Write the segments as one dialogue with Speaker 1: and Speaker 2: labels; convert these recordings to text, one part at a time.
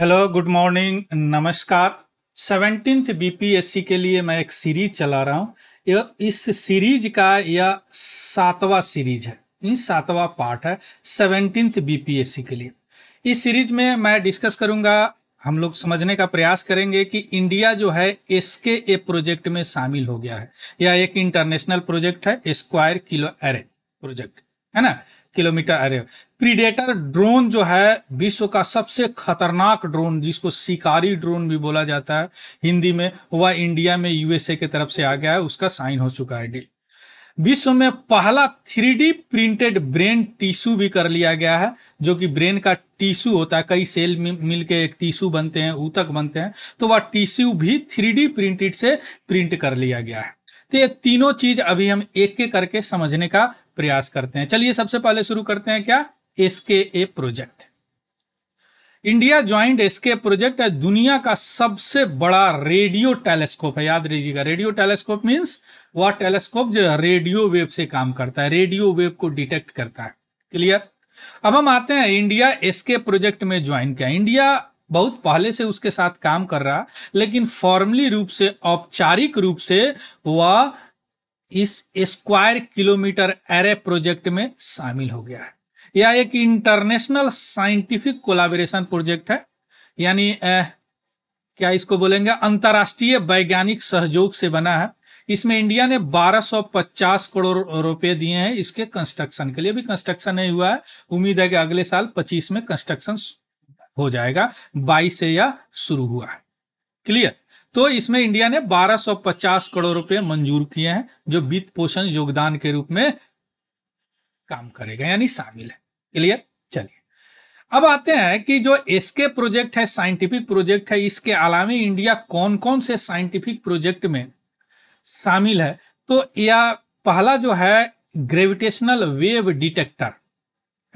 Speaker 1: hello good morning नमस्कार सेवेंटीन्थ BPSC के लिए मैं एक सीरीज चला रहा हूँ इस सीरीज का यह सातवां सीरीज है इस सातवां पार्ट है सेवेंटीन्थ बीपीएससी के लिए इस सीरीज में मैं डिस्कस करूँगा हम लोग समझने का प्रयास करेंगे कि इंडिया जो है एसके ए प्रोजेक्ट में शामिल हो गया है यह एक इंटरनेशनल प्रोजेक्ट है स्क्वायर किलो एरे प्रोजेक्ट है ना किलोमीटर एरे प्रीडेटर ड्रोन जो है विश्व का सबसे खतरनाक ड्रोन जिसको शिकारी ड्रोन भी बोला जाता है हिंदी में वह इंडिया में यूएसए के तरफ से आ गया है उसका साइन हो चुका है डील विश्व में पहला थ्री प्रिंटेड ब्रेन टिश्यू भी कर लिया गया है जो कि ब्रेन का टिश्यू होता है कई सेल मिल के एक टिश्यू बनते हैं ऊतक बनते हैं तो वह टिश्यू भी थ्री प्रिंटेड से प्रिंट कर लिया गया है तो ये तीनों चीज अभी हम एक एक करके समझने का प्रयास करते हैं चलिए सबसे पहले शुरू करते हैं क्या SK A project India joint SK project है दुनिया का सबसे बड़ा रेडियो टेलीस्कोप है याद रहिएगा रेडियो टेलीस्कोप मींस वह टेलीस्कोप जो रेडियो वेव से काम करता है रेडियो वेव को डिटेक्ट करता है क्लियर अब हम आते हैं इंडिया एसके प्रोजेक्ट में ज्वाइन किया इंडिया बहुत पहले से उसके साथ काम कर रहा लेकिन फॉर्मली रूप से औपचारिक रूप से वह इस स्क्वायर किलोमीटर एरे प्रोजेक्ट में शामिल हो गया है यह एक इंटरनेशनल साइंटिफिक कोलाबोरेशन प्रोजेक्ट है यानी क्या इसको बोलेंगे अंतर्राष्ट्रीय वैज्ञानिक सहयोग से बना है इसमें इंडिया ने 1250 करोड़ रुपए दिए हैं इसके कंस्ट्रक्शन के लिए भी कंस्ट्रक्शन नहीं हुआ है उम्मीद है कि अगले साल 25 में कंस्ट्रक्शन हो जाएगा 22 से यह शुरू हुआ है क्लियर तो इसमें इंडिया ने 1250 करोड़ रुपए मंजूर किए हैं जो वित्त पोषण योगदान के रूप में काम करेगा यानी शामिल है क्लियर चलिए अब आते हैं कि जो एसके प्रोजेक्ट है साइंटिफिक प्रोजेक्ट है इसके अलावा इंडिया कौन कौन से साइंटिफिक प्रोजेक्ट में शामिल है तो यह पहला जो है ग्रेविटेशनल वेव डिटेक्टर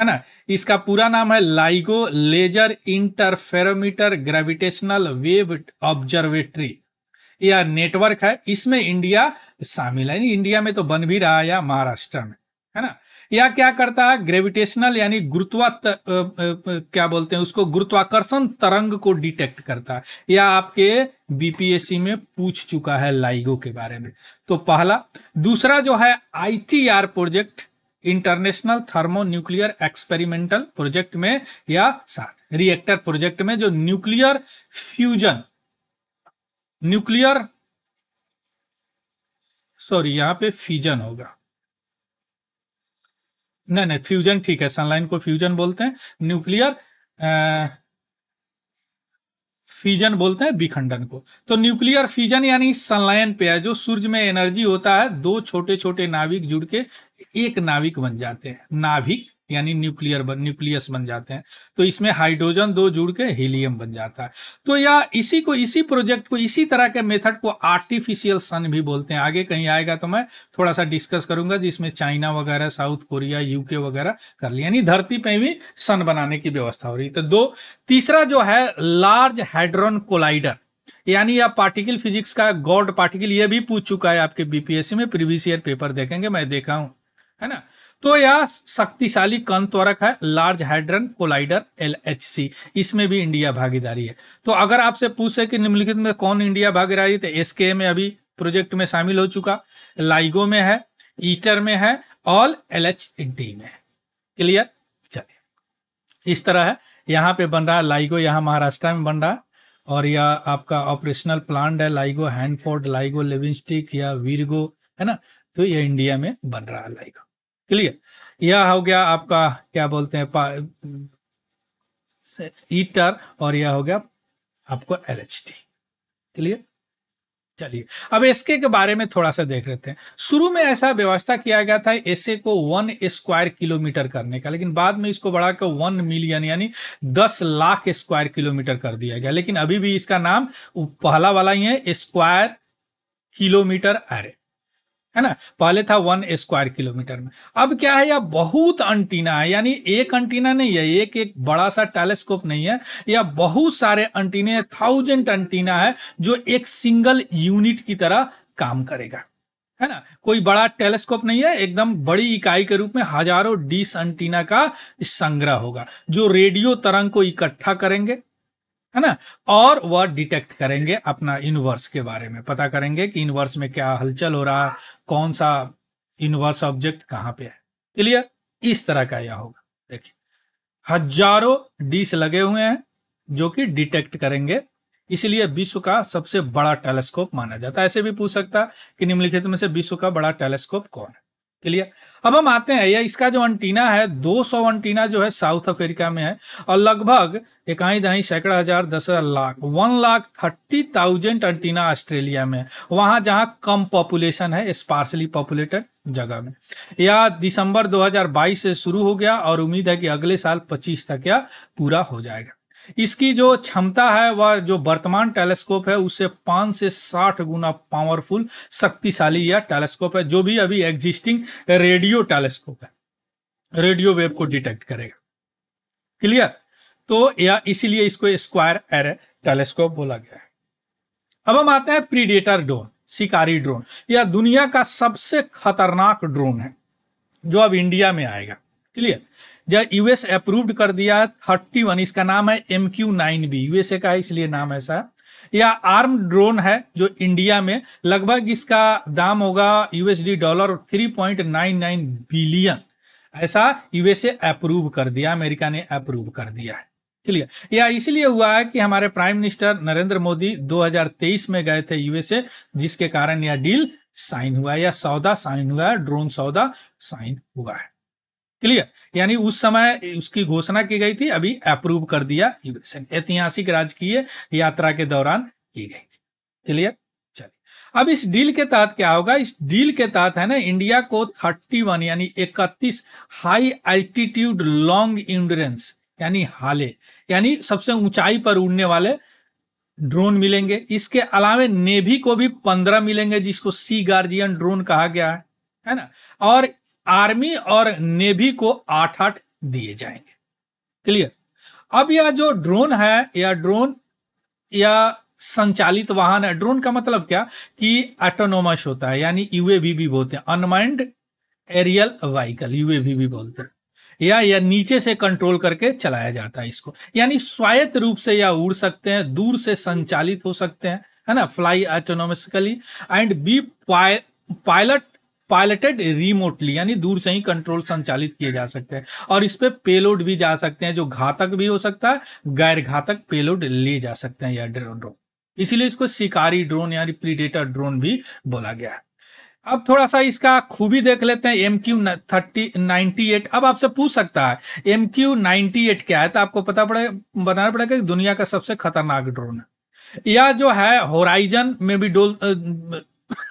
Speaker 1: है ना इसका पूरा नाम है LIGO laser interferometer gravitational wave observatory यह नेटवर्क है इसमें इंडिया शामिल है इंडिया में तो बन भी रहा है या महाराष्ट्र में है ना यह क्या करता है ग्रेविटेशनल यानी गुरुत्वा क्या बोलते हैं उसको गुरुत्वाकर्षण तरंग को डिटेक्ट करता है यह आपके बीपीएससी में पूछ चुका है लाइगो के बारे में तो पहला दूसरा जो है ITR project international thermonuclear experimental project में या साथ रिएक्टर प्रोजेक्ट में जो न्यूक्लियर फ्यूजन न्यूक्लियर सॉरी यहां पे फ्यूजन होगा नहीं नहीं फ्यूजन ठीक है सनलाइन को फ्यूजन बोलते हैं न्यूक्लियर फीजन बोलते हैं विखंडन को तो न्यूक्लियर फीजन यानी संलयन पे है जो सूर्य में एनर्जी होता है दो छोटे छोटे नाभिक जुड़ के एक नाभिक बन जाते हैं नाभिक यानी न्यूक्लियर बन न्यूक्लियस बन जाते हैं तो इसमें हाइड्रोजन दो जुड़ के हीलियम बन जाता है तो या इसी को इसी प्रोजेक्ट को इसी तरह के मेथड को आर्टिफिशियल सन भी बोलते हैं आगे कहीं आएगा तो मैं थोड़ा सा डिस्कस करूंगा जिसमें चाइना वगैरह साउथ कोरिया यूके वगैरह कर लिया यानी धरती पर भी सन बनाने की व्यवस्था हो रही तो दो तीसरा जो है लार्ज हाइड्रोन कोलाइडर यानी आप पार्टिकल फिजिक्स का गॉड पार्टिकल ये भी पूछ चुका है आपके बीपीएससी में प्रीवियस ईयर पेपर देखेंगे मैं देखा हूं है ना तो यह शक्तिशाली कण त्वरक है लार्ज हाइड्रन कोलाइडर एल इसमें भी इंडिया भागीदारी है तो अगर आपसे पूछे कि निम्नलिखित में कौन इंडिया भागीदारी तो एसके में अभी प्रोजेक्ट में शामिल हो चुका लाइगो में है ईटर में है ऑल एल में क्लियर चलिए इस तरह है यहाँ पे बन रहा है लाइगो यहाँ महाराष्ट्र में बन रहा है और यह आपका ऑपरेशनल प्लांट है लाइगो हैंडफोर्ड लाइगो लिविंग या वीरगो है ना तो यह इंडिया में बन रहा है लाइगो क्लियर यह हो गया आपका क्या बोलते हैं ईटर और यह हो गया आपको एल क्लियर चलिए अब एसके के बारे में थोड़ा सा देख लेते हैं शुरू में ऐसा व्यवस्था किया गया था एसए को वन स्क्वायर किलोमीटर करने का लेकिन बाद में इसको बढ़ाकर वन मिलियन यानी दस लाख स्क्वायर किलोमीटर कर दिया गया लेकिन अभी भी इसका नाम पहला वाला ही है स्क्वायर किलोमीटर एरे है ना पहले था वन स्क्वायर किलोमीटर में अब क्या है यह बहुत अंटीना है यानी एक अंटीना नहीं है एक एक बड़ा सा टेलीस्कोप नहीं है यह बहुत सारे अंटीने थाउजेंड अंटीना है जो एक सिंगल यूनिट की तरह काम करेगा है ना कोई बड़ा टेलीस्कोप नहीं है एकदम बड़ी इकाई के रूप में हजारों डिस अंटीना का संग्रह होगा जो रेडियो तरंग को इकट्ठा करेंगे है ना और वह डिटेक्ट करेंगे अपना यूनिवर्स के बारे में पता करेंगे कि यूनिवर्स में क्या हलचल हो रहा है कौन सा यूनिवर्स ऑब्जेक्ट कहाँ पे है क्लियर इस तरह का यह होगा देखिए हजारों डिश लगे हुए हैं जो कि डिटेक्ट करेंगे इसलिए विश्व का सबसे बड़ा टेलीस्कोप माना जाता है ऐसे भी पूछ सकता कि निम्नलिखित में से विश्व का बड़ा टेलीस्कोप कौन है क्लियर अब हम आते हैं या इसका जो अंटीना है 200 अंटीना जो है साउथ अफ्रीका में है और लगभग इकाई दहाई सैकड़ा हजार दस हजार lakh one lakh thirty thousand antenna Australia में है वहां जहां कम पॉपुलेशन है स्पार्सली पॉपुलेटेड जगह में यह दिसंबर 2022 से शुरू हो गया और उम्मीद है कि अगले साल 25 तक यह पूरा हो जाएगा इसकी जो क्षमता है वह जो वर्तमान टेलीस्कोप है उससे पांच से साठ गुना पावरफुल शक्तिशाली यह टेलीस्कोप है जो भी अभी एग्जिस्टिंग रेडियो टेलीस्कोप है रेडियो वेव को डिटेक्ट करेगा क्लियर तो यह इसीलिए इसको स्क्वायर एरे टेलीस्कोप बोला गया है अब हम आते हैं प्रीडेटर ड्रोन शिकारी ड्रोन यह दुनिया का सबसे खतरनाक ड्रोन है जो अब इंडिया में आएगा क्लियर जब यूएस अप्रूव्ड कर दिया थर्टी वन इसका नाम है M Q nine B USA का है इसलिए नाम ऐसा या आर्म ड्रोन है जो इंडिया में लगभग इसका दाम होगा यूएसडी डॉलर 3.99 बिलियन ऐसा यूएसए अप्रूव कर दिया अमेरिका ने अप्रूव कर दिया है क्लियर यह इसलिए हुआ है कि हमारे प्राइम मिनिस्टर नरेंद्र मोदी 2023 में गए थे यूएसए जिसके कारण यह डील साइन हुआ या सौदा साइन हुआ है ड्रोन सौदा साइन हुआ है क्लियर यानी उस समय उसकी घोषणा की गई थी अभी अप्रूव कर दिया ऐतिहासिक राजकीय यात्रा के दौरान की गई थी क्लियर चलिए अब इस डील के तहत क्या होगा इस डील के तहत है ना इंडिया को 31 यानी 31 हाई अल्टीट्यूड लॉन्ग इंडोरेंस यानी हाले यानी सबसे ऊंचाई पर उड़ने वाले ड्रोन मिलेंगे इसके अलावे नेवी को भी पंद्रह मिलेंगे जिसको सी गार्जियन ड्रोन कहा गया है है ना और आर्मी और नेवी को आठ आठ दिए जाएंगे क्लियर अब यह जो ड्रोन है या ड्रोन या संचालित वाहन है ड्रोन का मतलब क्या कि ऑटोनोमस होता है यानी यूएवी भी बोलते हैं अनमाइंड एरियल व्हीकल यूएवी भी बोलते हैं या या नीचे से कंट्रोल करके चलाया जाता है इसको यानी स्वायत्त रूप से या उड़ सकते हैं दूर से संचालित हो सकते हैं है ना fly autonomically and be pilot piloted remotely यानी दूर से ही कंट्रोल संचालित किए जा सकते हैं और इस पे पेलोड भी जा सकते हैं जो घातक भी हो सकता है गैर घातक पेलोड ले जा सकते हैं यह ड्रोन इसीलिए इसको शिकारी ड्रोन यानी प्रीडेटर ड्रोन भी बोला गया है अब थोड़ा सा इसका खूबी देख लेते हैं M Q thirty ninety eight अब आपसे पूछ सकता है एम क्यू नाइनटी एट क्या है तो आपको पता पड़े बताना पड़ेगा कि दुनिया का सबसे खतरनाक ड्रोन है यह जो है होराइजन में भी डोल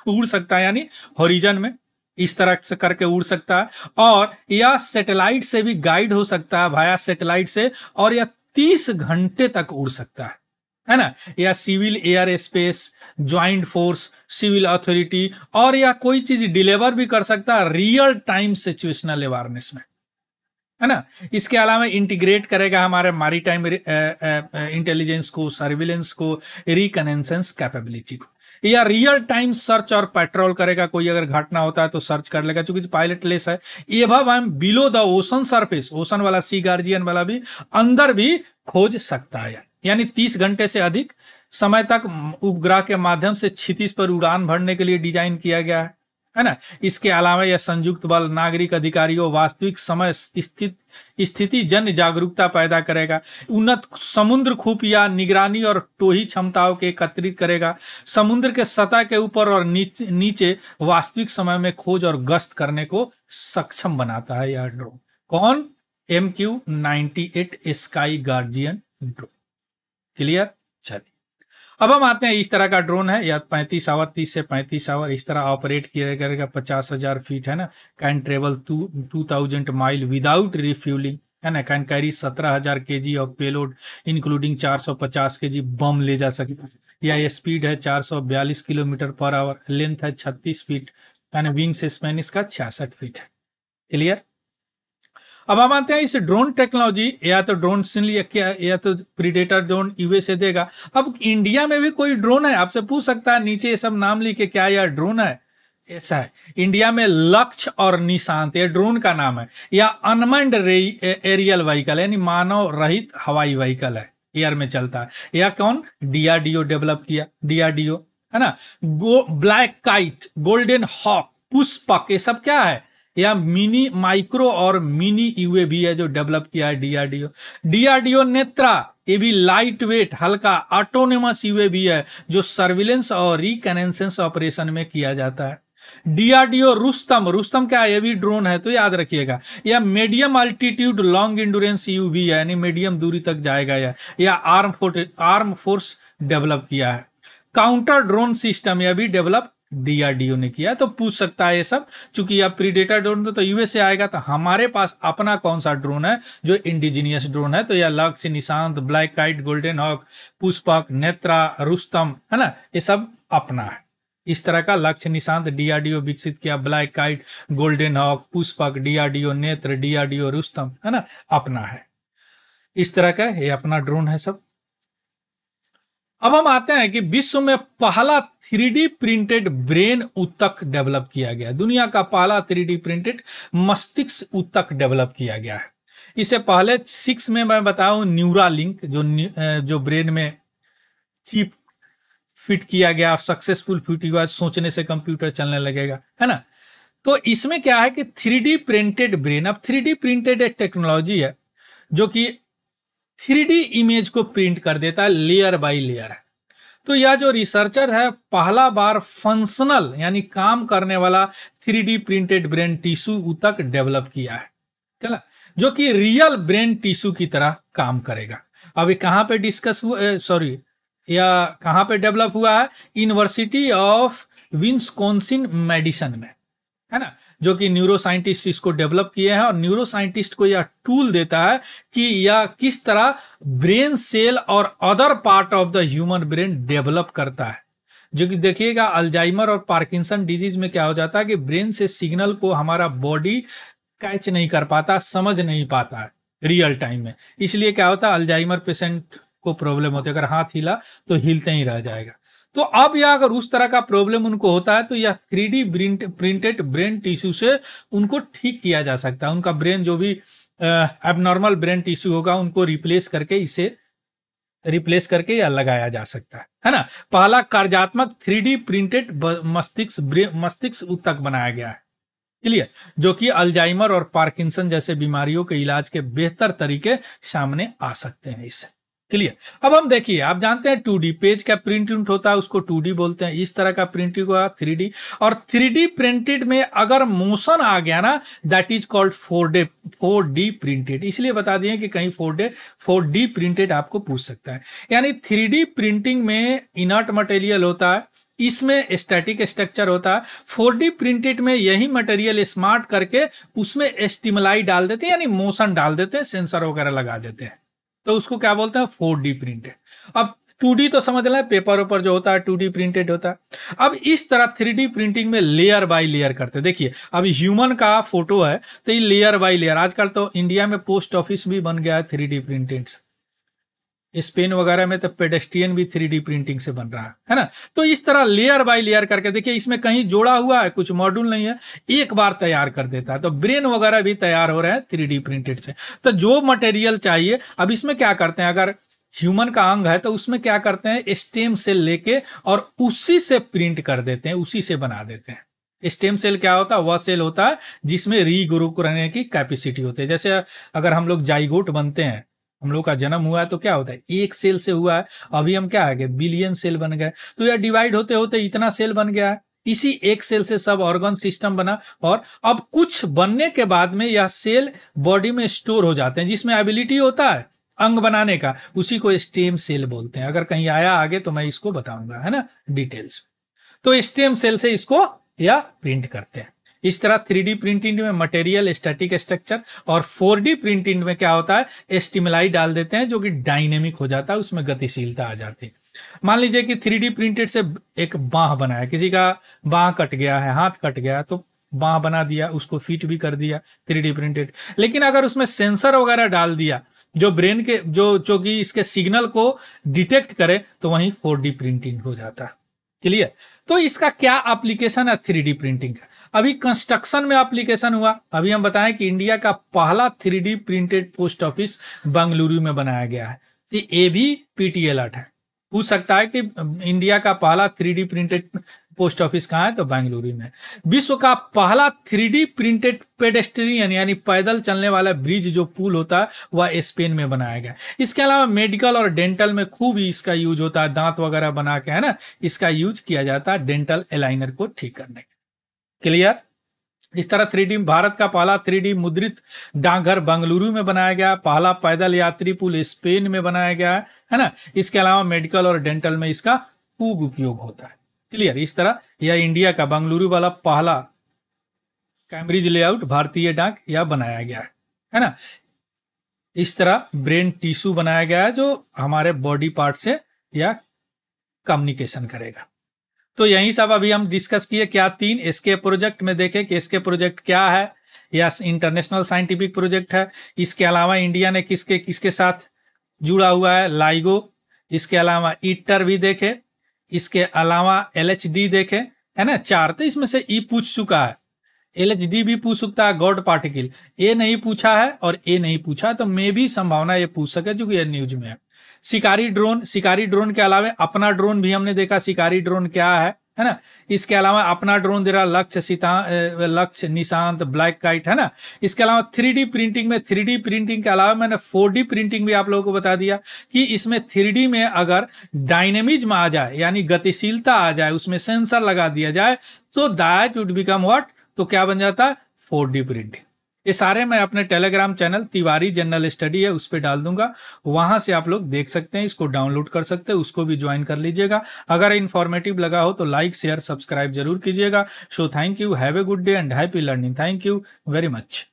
Speaker 1: उड़ सकता है यानी होरिजन में इस तरह से करके उड़ सकता है और यह सैटेलाइट से भी गाइड हो सकता है भाया सैटेलाइट से और यह तीस घंटे तक उड़ सकता है है ना या civil air space joint force civil authority और या कोई चीज डिलीवर भी कर सकता है रियल टाइम सिचुएशनल अवेयरनेस में है ना इसके अलावा इंटीग्रेट करेगा हमारे मारी टाइम इंटेलिजेंस को सर्विलेंस को रिकनेसेंस कैपेबिलिटी को या रियल टाइम सर्च और पेट्रोल करेगा कोई अगर घटना होता है तो सर्च कर लेगा चूंकि पायलट लेस है above and below the ocean surface ocean वाला सी गार्जियन वाला भी अंदर भी खोज सकता है यानी तीस घंटे से अधिक समय तक उपग्रह के माध्यम से क्षितिज पर उड़ान भरने के लिए डिजाइन किया गया है है ना इसके अलावा यह संयुक्त बल नागरिक अधिकारियों वास्तविक समय स्थित स्थिति जन जागरूकता पैदा करेगा उन्नत समुद्र खुफिया निगरानी और टोही क्षमताओं के एकत्रित करेगा समुद्र के सतह के ऊपर और नीच, नीचे वास्तविक समय में खोज और गश्त करने को सक्षम बनाता है यह ड्रोन कौन M Q ninety eight sky guardian drone clear चलिए अब हम आते हैं इस तरह का ड्रोन है या पैंतीस आवर तीस से पैंतीस आवर इस तरह ऑपरेट किया करेगा पचास हजार फीट है ना can travel two two thousand mile without refuelling है ना कैन कैरी सत्रह हजार के जी ऑफ पेलोड इंक्लूडिंग चार सौ पचास के जी बम ले जा सके या या स्पीड है चार सौ बयालीस किलोमीटर पर आवर लेंथ है छत्तीस फीट यानी विंग्स स्पेन इसका छियासठ फीट है क्लियर अब हम आते हैं इस ड्रोन टेक्नोलॉजी या तो ड्रोन लिया क्या या तो प्रीडेटर ड्रोन यूएसए देगा अब इंडिया में भी कोई ड्रोन है आपसे पूछ सकता है नीचे ये सब नाम लिखे क्या यार ड्रोन है ऐसा है इंडिया में लक्ष्य और निशांत यह ड्रोन का नाम है या अनमंड एरियल व्हीकल यानी मानव रहित हवाई व्हीकल है एयर में चलता है या कौन डीआरडीओ डेवलप किया डीआरडीओ है ना go black kite golden hawk Pushpak ये सब क्या है या मिनी माइक्रो और मिनी यूएवी है जो डेवलप किया है डीआरडीओ डीआरडीओ नेत्रा ये भी लाइट वेट हल्का ऑटोनमस यूएवी है जो सर्विलेंस और रिकनेसेंस ऑपरेशन में किया जाता है डीआरडीओ रुस्तम रुस्तम क्या है ये भी ड्रोन है तो याद रखिएगा या medium altitude long endurance UAV है यानी मीडियम दूरी तक जाएगा या, या arm force arm force develop किया है काउंटर ड्रोन सिस्टम यह भी डेवलप डीआरडीओ ने किया तो पूछ सकता है ये सब चूंकि अब प्रीडेटर ड्रोन तो, यूएस तो से आएगा तो हमारे पास अपना कौन सा ड्रोन है जो इंडिजीनियस ड्रोन है तो यह Lakshya Nishant black kite golden hawk Pushpak Netra Rustom है ना ये सब अपना है इस तरह का लक्ष्य निशांत डीआरडीओ विकसित किया black kite golden hawk Pushpak DRDO Netra DRDO Rustom है ना अपना है इस तरह का ये अपना ड्रोन है सब अब हम आते हैं कि विश्व में पहला 3D प्रिंटेड ब्रेन उत्तक डेवलप किया गया दुनिया का पहला 3D प्रिंटेड मस्तिष्क उत्तक डेवलप किया गया है इससे पहले सिक्स में मैं बताऊं न्यूरा लिंक जो जो ब्रेन में चिप फिट किया गया सक्सेसफुल फिट हुआ सोचने से कंप्यूटर चलने लगेगा है ना तो इसमें क्या है कि थ्री प्रिंटेड ब्रेन अब थ्री प्रिंटेड एक टेक्नोलॉजी है जो कि थ्री इमेज को प्रिंट कर देता है लेयर बाई लेयर तो यह जो रिसर्चर है पहला बार फंक्शनल यानी काम करने वाला थ्री प्रिंटेड ब्रेन टिश्यू तक डेवलप किया है ना जो कि रियल ब्रेन टिश्यू की तरह काम करेगा अभी कहां पे डिस्कस सॉरी या कहां पे डेवलप हुआ है यूनिवर्सिटी ऑफ विंसकॉन्सिन मेडिसन में है ना जो कि न्यूरो साइंटिस्ट इसको डेवलप किए हैं और न्यूरो साइंटिस्ट को यह टूल देता है कि यह किस तरह ब्रेन सेल और other part of the human brain develop करता है जो कि देखिएगा अल्जाइमर और पार्किंसन डिजीज में क्या हो जाता है कि ब्रेन से सिग्नल को हमारा बॉडी कैच नहीं कर पाता समझ नहीं पाता है रियल टाइम में इसलिए क्या होता है अल्जाइमर पेशेंट को प्रॉब्लम होती है अगर हाथ हिला तो हिलते ही रह जाएगा तो अब यह अगर उस तरह का प्रॉब्लम उनको होता है तो यह three D printed brain tissue से उनको ठीक किया जा सकता है उनका ब्रेन जो भी एबनॉर्मल ब्रेन टिश्यू होगा उनको रिप्लेस करके इसे रिप्लेस करके या लगाया जा सकता है है ना पहला कार्यात्मक थ्री प्रिंटेड मस्तिष्क मस्तिष्क तक बनाया गया है क्लियर जो कि अल्जाइमर और पार्किंसन जैसे बीमारियों के इलाज के बेहतर तरीके सामने आ सकते हैं इससे क्लियर अब हम देखिए आप जानते हैं टू पेज का प्रिंट यूनिट होता है उसको टू बोलते हैं इस तरह का प्रिंट हुआ थ्री और थ्री प्रिंटेड में अगर मोशन आ गया ना that is called four day four D printed इसलिए बता दिए कि कहीं four day four D printed आपको पूछ सकता है यानी थ्री प्रिंटिंग में इनर्ट मटेरियल होता है इसमें स्टैटिक स्ट्रक्चर होता है फोर प्रिंटेड में यही मटेरियल स्मार्ट करके उसमें एस्टिमलाई डाल देते हैं यानी मोशन डाल देते हैं सेंसर वगैरह लगा देते हैं तो उसको क्या बोलते हैं फोर डी प्रिंटेड अब टू डी तो समझ लें पेपर ऊपर जो होता है टू डी प्रिंटेड होता है अब इस तरह थ्री डी प्रिंटिंग में लेयर बाय लेयर करते देखिए अब ह्यूमन का फोटो है तो ये लेयर बाय लेयर आजकल तो इंडिया में पोस्ट ऑफिस भी बन गया है थ्री डी प्रिंटेड स्पेन वगैरह में तो पेडेस्ट्रियन भी थ्री प्रिंटिंग से बन रहा है है ना तो इस तरह लेयर बाय लेयर करके देखिए इसमें कहीं जोड़ा हुआ है कुछ मॉड्यूल नहीं है एक बार तैयार कर देता है तो ब्रेन वगैरह भी तैयार हो रहा है थ्री प्रिंटेड से तो जो मटेरियल चाहिए अब इसमें क्या करते हैं अगर ह्यूमन का अंग है तो उसमें क्या करते हैं स्टेम सेल लेके और उसी से प्रिंट कर देते हैं उसी से बना देते हैं स्टेम सेल क्या होता है वह सेल होता है जिसमें रीग्रो करने की कैपेसिटी होती है जैसे अगर हम लोग जाइगोट बनते हैं हम लोग का जन्म हुआ है तो क्या होता है एक सेल से हुआ है अभी हम क्या आ गए बिलियन सेल बन गए तो यह डिवाइड होते होते इतना सेल बन गया है इसी एक सेल से सब ऑर्गन सिस्टम बना और अब कुछ बनने के बाद में यह सेल बॉडी में स्टोर हो जाते हैं जिसमें एबिलिटी होता है अंग बनाने का उसी को स्टेम सेल बोलते हैं अगर कहीं आया आगे तो मैं इसको बताऊंगा है ना डिटेल्स तो स्टेम सेल से इसको या प्रिंट करते हैं इस तरह थ्री प्रिंटिंग में मटेरियल स्टैटिक स्ट्रक्चर और फोर प्रिंटिंग में क्या होता है एस्टिमलाई डाल देते हैं जो कि डायनेमिक हो जाता है उसमें गतिशीलता आ जाती है मान लीजिए कि थ्री प्रिंटेड से एक बाह बनाया किसी का बाह कट गया है हाथ कट गया तो बाह बना दिया उसको फिट भी कर दिया थ्री प्रिंटेड लेकिन अगर उसमें सेंसर वगैरह डाल दिया जो ब्रेन के जो जो कि इसके सिग्नल को डिटेक्ट करे तो वहीं फोर प्रिंटिंग हो जाता है क्लियर तो इसका क्या एप्लीकेशन है थ्री प्रिंटिंग का अभी कंस्ट्रक्शन में एप्लीकेशन हुआ अभी हम बताएं कि इंडिया का पहला three printed post office Bengaluru में बनाया गया है तो ये भी पीटी अलर्ट है पूछ सकता है कि इंडिया का पहला थ्री प्रिंटेड पोस्ट ऑफिस कहाँ है तो बेंगलुरु में विश्व का पहला थ्री प्रिंटेड पेडेस्ट्रियन यानी पैदल चलने वाला ब्रिज जो पुल होता है वह स्पेन में बनाया गया इसके अलावा मेडिकल और डेंटल में खूब इसका यूज होता है दांत वगैरह बना के है ना इसका यूज किया जाता है डेंटल एलाइनर को ठीक करने के क्लियर इस तरह थ्री भारत का पहला थ्री मुद्रित डांगर बेंगलुरु में बनाया गया पहला पैदल यात्री पुल स्पेन में बनाया गया है ना इसके अलावा मेडिकल और डेंटल में इसका खूब उपयोग होता है क्लियर इस तरह यह इंडिया का बंगलुरु वाला पहला कैम्ब्रिज लेआउट भारतीय डाक यह बनाया गया है है ना इस तरह ब्रेन टिश्यू बनाया गया है जो हमारे बॉडी पार्ट से यह कम्युनिकेशन करेगा तो यही सब अभी हम डिस्कस किए क्या तीन एसके प्रोजेक्ट में देखे कि एसके प्रोजेक्ट क्या है या इंटरनेशनल साइंटिफिक प्रोजेक्ट है इसके अलावा इंडिया ने किसके किसके साथ जुड़ा हुआ है लाइगो इसके अलावा ईटर भी देखे इसके अलावा एल देखें है ना चार तो इसमें से ई पूछ चुका है एल भी पूछ सकता है गॉड पार्टिकल ए नहीं पूछा है और ए नहीं पूछा तो मे भी संभावना ये पूछ सके जो ये न्यूज में है शिकारी ड्रोन शिकारी ड्रोन के अलावा अपना ड्रोन भी हमने देखा शिकारी ड्रोन क्या है है ना इसके अलावा अपना ड्रोन दे रहा लक्ष्य सीता लक्ष्य निशांत ब्लैक काइट है ना इसके अलावा थ्री प्रिंटिंग में थ्री प्रिंटिंग के अलावा मैंने फोर प्रिंटिंग भी आप लोगों को बता दिया कि इसमें थ्री में अगर डायनेमिज्म आ जाए यानी गतिशीलता आ जाए उसमें सेंसर लगा दिया जाए तो दैट वुड बिकम वॉट तो क्या बन जाता है फोर प्रिंटिंग ये सारे मैं अपने Telegram channel Tiwari general study है उस पर डाल दूंगा वहां से आप लोग देख सकते हैं इसको डाउनलोड कर सकते हैं उसको भी ज्वाइन कर लीजिएगा अगर इन्फॉर्मेटिव लगा हो तो लाइक शेयर सब्सक्राइब जरूर कीजिएगा so thank you have a good day and happy learning thank you very much